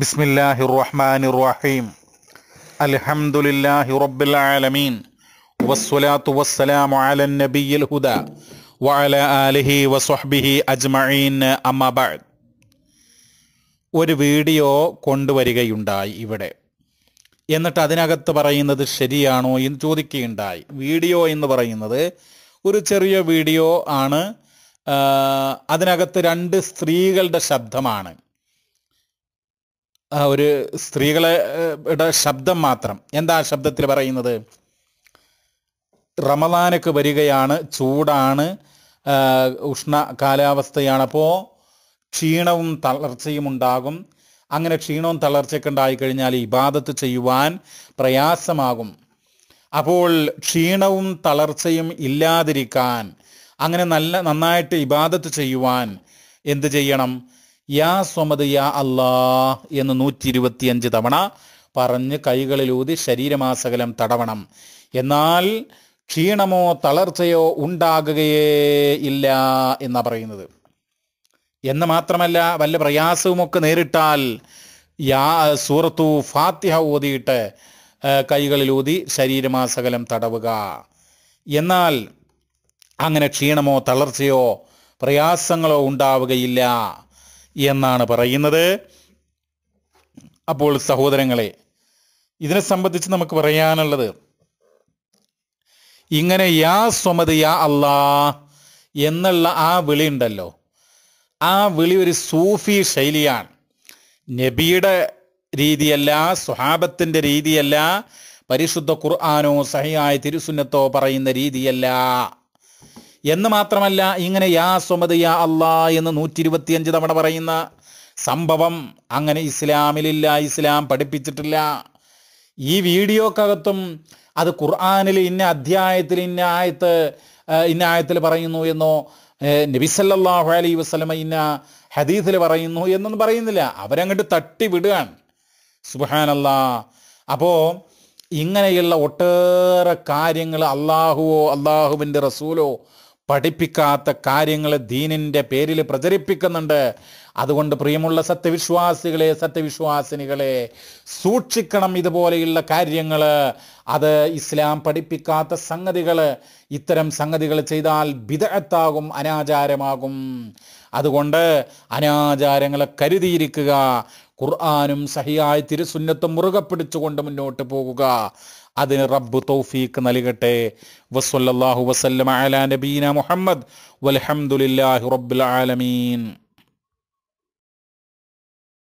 ബിസ്മില്ലാഹി റഹ്മാൻ റഹീം അൽഹംദുലില്ലാഹി റബ്ബിൽ ആലമീൻ വസ്സലാത്തു വസ്സലാമു അല നബിയിൽ ഹുദ വഅല ആലിഹി വസ്വഹ്ബിഹി അജ്മഈൻ അമ്മബാദ് ഒരു വീഡിയോ കൊണ്ടുവരികയുണ്ടായി ഇവിടെ എന്നിട്ട് അതിനകത്ത് പറയുന്നത് ശരിയാണോ എന്ന് ചോദിക്കുകയുണ്ടായി വീഡിയോ എന്ന് പറയുന്നത് ഒരു ചെറിയ വീഡിയോ ആണ് അതിനകത്ത് രണ്ട് സ്ത്രീകളുടെ ശബ്ദമാണ് ഒരു സ്ത്രീകളുടെ ശബ്ദം മാത്രം എന്താ ശബ്ദത്തിൽ പറയുന്നത് റമദാനൊക്കെ വരികയാണ് ചൂടാണ് ഉഷ്ണ കാലാവസ്ഥയാണ് അപ്പോൾ ക്ഷീണവും തളർച്ചയും ഉണ്ടാകും അങ്ങനെ ക്ഷീണവും തളർച്ചയൊക്കെ ഉണ്ടായിക്കഴിഞ്ഞാൽ ഇബാദത്ത് ചെയ്യുവാൻ പ്രയാസമാകും അപ്പോൾ ക്ഷീണവും തളർച്ചയും ഇല്ലാതിരിക്കാൻ അങ്ങനെ നല്ല നന്നായിട്ട് ഇബാദത്ത് ചെയ്യുവാൻ എന്ത് ചെയ്യണം യാ സ്വമത് യാ അല്ലാ എന്ന് നൂറ്റി ഇരുപത്തിയഞ്ച് തവണ പറഞ്ഞ് കൈകളിലൂതി ശരീരമാസകലം തടവണം എന്നാൽ ക്ഷീണമോ തളർച്ചയോ ഉണ്ടാകുകയേ ഇല്ല എന്നാ പറയുന്നത് എന്ന് മാത്രമല്ല വല്ല പ്രയാസവുമൊക്കെ നേരിട്ടാൽ യാ സൂറത്തു ഫാത്തിഹ ഓതിയിട്ട് കൈകളിലൂതി ശരീരമാസകലം തടവുക എന്നാൽ അങ്ങനെ ക്ഷീണമോ തളർച്ചയോ പ്രയാസങ്ങളോ ഉണ്ടാവുകയില്ല എന്നാണ് പറയുന്നത് അപ്പോൾ സഹോദരങ്ങളെ ഇതിനെ സംബന്ധിച്ച് നമുക്ക് പറയാനുള്ളത് ഇങ്ങനെ യാ സ്വമത് യാ അല്ലാ എന്നുള്ള ആ വിളി ഉണ്ടല്ലോ ആ വിളി ഒരു സൂഫി ശൈലിയാണ് നബിയുടെ രീതിയല്ല സ്വഹാബത്തിന്റെ രീതിയല്ല പരിശുദ്ധ ഖുർആാനോ സഹിയായ തിരുസുന്നത്തോ പറയുന്ന രീതിയല്ല എന്ന് മാത്രമല്ല ഇങ്ങനെ യാ സ്വമത് യാ അള്ളാ എന്ന് നൂറ്റി ഇരുപത്തിയഞ്ച് തവണ പറയുന്ന സംഭവം അങ്ങനെ ഇസ്ലാമിലില്ല ഇസ്ലാം പഠിപ്പിച്ചിട്ടില്ല ഈ വീഡിയോക്കകത്തും അത് ഖുർആാനിൽ ഇന്ന അധ്യായത്തിൽ ഇന്ന ആയത്ത് ഇന്ന ആയത്തിൽ പറയുന്നു എന്നോ നബിസല്ലാഹു അലൈ വസ്ലമ ഇന്ന ഹദീസിൽ പറയുന്നു എന്നൊന്നും പറയുന്നില്ല അവരങ്ങോട്ട് തട്ടി വിടുകയാണ് സുബാനല്ല അപ്പോൾ ഇങ്ങനെയുള്ള ഒട്ടേറെ കാര്യങ്ങൾ അള്ളാഹുവോ അള്ളാഹുവിൻ്റെ റസൂലോ പഠിപ്പിക്കാത്ത കാര്യങ്ങൾ ദീനിൻ്റെ പേരിൽ പ്രചരിപ്പിക്കുന്നുണ്ട് അതുകൊണ്ട് പ്രിയമുള്ള സത്യവിശ്വാസികളെ സത്യവിശ്വാസിനികളെ സൂക്ഷിക്കണം ഇതുപോലെയുള്ള കാര്യങ്ങൾ അത് ഇസ്ലാം പഠിപ്പിക്കാത്ത സംഗതികൾ ഇത്തരം സംഗതികൾ ചെയ്താൽ വിദഗത്താകും അനാചാരമാകും അതുകൊണ്ട് അനാചാരങ്ങളെ കരുതിയിരിക്കുക ഖുർആാനും സഹിയായ തിരുസുന്നത്തും മുറുകെ പിടിച്ചുകൊണ്ട് മുന്നോട്ട് പോകുക അതിന് റബ്ബ് തൗഫീക്ക് നൽകട്ടെ വസ്വല്ലാഹു വസല്ലം അലാ നബീന മുഹമ്മദ് വലഹമുല്ലാഹി റബ്ബുൽ ആലമീൻ